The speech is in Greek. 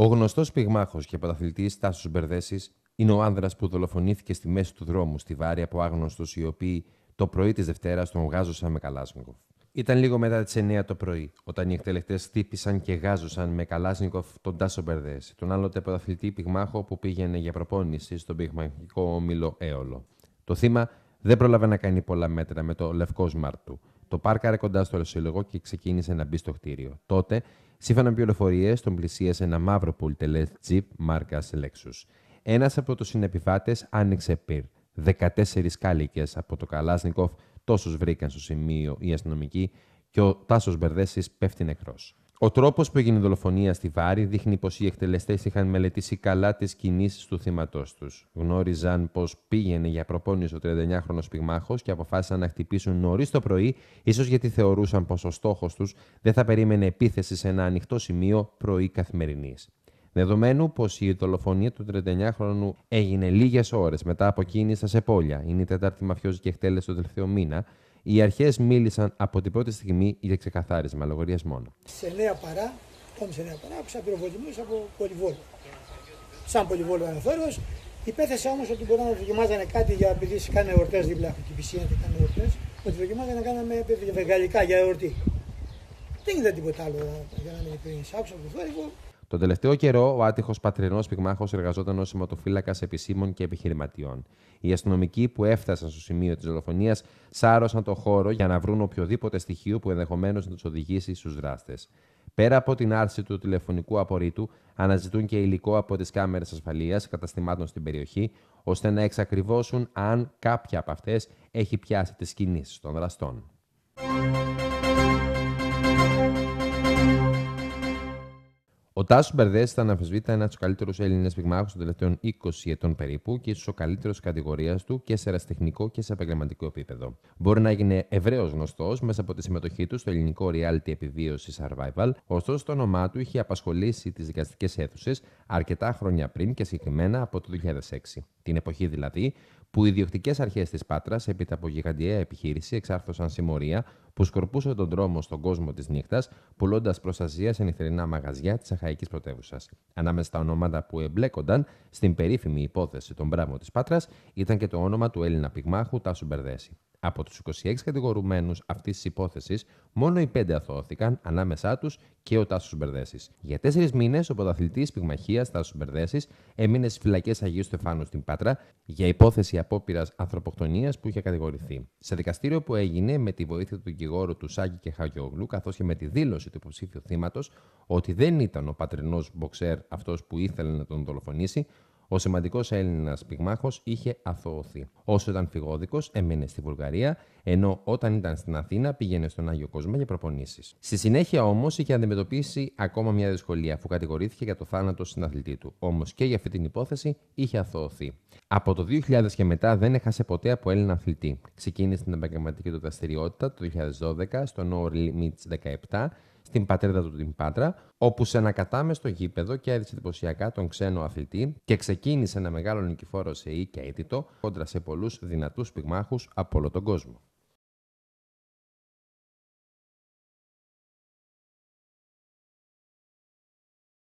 Ο γνωστός πυγμάχος και πρωταθλητής Τάσο Μπερδέσης είναι ο άνδρας που δολοφονήθηκε στη μέση του δρόμου στη Βάρη από άγνωστους οι οποίοι το πρωί της Δευτέρας τον γάζωσαν με καλάσνικοφ. Ήταν λίγο μετά τις 9 το πρωί, όταν οι εκτελεχτέ χτύπησαν και γάζωσαν με καλάσνικοφ τον Τάσο Μπερδέση, τον άλλοτε πρωταθλητή πυγμάχο που πήγαινε για προπόνηση στον πυγμαχικό όμιλο Έολο. Το θύμα δεν πρόλαβε να κάνει πολλά μέτρα με το λευκό σμάρ του. Το πάρκαρε κοντά στο αεροσύλλογο και ξεκίνησε να μπει στο κτίριο. Τότε, σύμφωνα με πληροφορίες, τον πλησίασε ένα μαύρο πολυτελές τζιπ μάρκας Lexus. Ένας από τους συνεπιβάτες άνοιξε πυρ. 14 κάλικες από το Καλάσνικοφ τόσους βρήκαν στο σημείο οι αστυνομικοί και ο Τάσος Μπερδέση πέφτει νεκρός. Ο τρόπος που έγινε η δολοφονία στη Βάρη δείχνει πως οι εκτελεστές είχαν μελετήσει καλά τις κινήσεις του θύματός τους. Γνώριζαν πως πήγαινε για προπόνηση ο 39χρονο πυγμάχος και αποφάσισαν να χτυπήσουν νωρίς το πρωί, ίσως γιατί θεωρούσαν πως ο στόχος τους δεν θα περίμενε επίθεση σε ένα ανοιχτό σημείο πρωί καθημερινής. Δεδομένου πως η δολοφονία του 39χρονου έγινε λίγες ώρες μετά από κίνηση στα Σεπόλια, είναι η τέταρτη μαφιόζικη εκτέλεση του τελευταίο μήνα, οι αρχές μίλησαν από την πρώτη στιγμή για ξεκαθάρισμα λογορία μόνο. Σε νέα παρά, όμω σε νέα παρά, άκουσα πυροβολισμούς από πολυβόλιο. Σαν πολυβόλο θόρυβο. υπέθεσα όμως ότι μπορεί να δοκιμάζανε κάτι για επειδή κάνανε εορτές δίπλα από την πισίνα και κάνανε εορτές, ότι δοκιμάζανε να κάναμε βεγγαλικά για εορτή. Δεν είδα τίποτα άλλο ε, για να μην υπήρχε. Άκουσα από το θόρυβο, τον τελευταίο καιρό, ο άτυχος πατρινός πυγμάχος εργαζόταν ως σηματοφύλακας επισήμων και επιχειρηματιών. Οι αστυνομικοί που έφτασαν στο σημείο της δολοφονίας σάρωσαν το χώρο για να βρουν οποιοδήποτε στοιχείο που ενδεχομένως να τους οδηγήσει στους δράστες. Πέρα από την άρση του τηλεφωνικού απορρίτου, αναζητούν και υλικό από τις κάμερες ασφαλείας καταστημάτων στην περιοχή, ώστε να εξακριβώσουν αν κάποια από αυτές έχει πιάσει τις κινήσεις των δραστών. Ο Τάσος Μπερδέ ήταν αμφισβήτητα ένας από τους καλύτερους Έλληνες πυγμάχους των τελευταίων 20 ετών περίπου και ίσως ο καλύτερος κατηγορίας του και σε ερασιτεχνικό και σε επαγγελματικό επίπεδο. Μπορεί να έγινε ευρέω γνωστός μέσα από τη συμμετοχή του στο ελληνικό reality επιβίωσης Survival, ωστόσο το όνομά του είχε απασχολήσει τις δικαστικές αίθουσες αρκετά χρόνια πριν και συγκεκριμένα από το 2006. Την εποχή δηλαδή που οι ιδιοκτικέ αρχές της Πάτρας, έπειτα από γιγαντιαία επιχείρηση, εξάρθωσαν συμμορία που σκορπούσε τον δρόμο στον κόσμο της νύχτας, πουλώντας προστασία σε νυχτερινά μαγαζιά της Πρωτεύουσας. Ανάμεσα στα ονόματα που εμπλέκονταν στην περίφημη υπόθεση των Μπράβων της Πάτρας ήταν και το όνομα του Έλληνα πυγμάχου Τάσου Μπερδέση. Από τους 26 κατηγορουμένους αυτής της υπόθεσης, μόνο οι 5 αθώθηκαν ανάμεσά τους και ο Τάσος Μπερδέσης. Για 4 μήνες, ο πρωταθλητής πυγμαχίας Τάσος Μπερδέσης έμεινε στις φυλακές Αγίου Στεφάνου στην Πάτρα για υπόθεση απόπειρας ανθρωποκτονίας που είχε κατηγορηθεί. Σε δικαστήριο που έγινε με τη βοήθεια του δικηγόρου του Σάκη και Χαγιόγλου, καθώς και με τη δήλωση του υποψήφιου θύματος ότι δεν ήταν ο πατρινός μποξέρ αυτός που ήθελε να τον δολοφονήσει, ο σημαντικός Έλληνας πυγμάχος είχε αθωωωθεί. Όσο ήταν φυγόδικος, έμενε στη Βουλγαρία, ενώ όταν ήταν στην Αθήνα πήγαινε στον Άγιο Κόσμο για προπονήσεις. Στη συνέχεια όμως είχε αντιμετωπίσει ακόμα μια δυσκολία, αφού κατηγορήθηκε για το θάνατο στην αθλητή του. Όμως και για αυτή την υπόθεση είχε αθωωωθεί. Από το 2000 και μετά δεν έχασε ποτέ από Έλληνα αθλητή. Ξεκίνησε την επαγγελματική του δραστηριότητα το 2012 στο No Limits 17 στην πατρίδα του την Πάτρα, όπου σε ένα κατάμεστο γήπεδο κέρδισε εντυπωσιακά τον ξένο αθλητή και ξεκίνησε ένα μεγάλο νικηφόρο σε ή και αίτητο κόντρα σε πολλούς δυνατούς πυγμάχους από όλο τον κόσμο.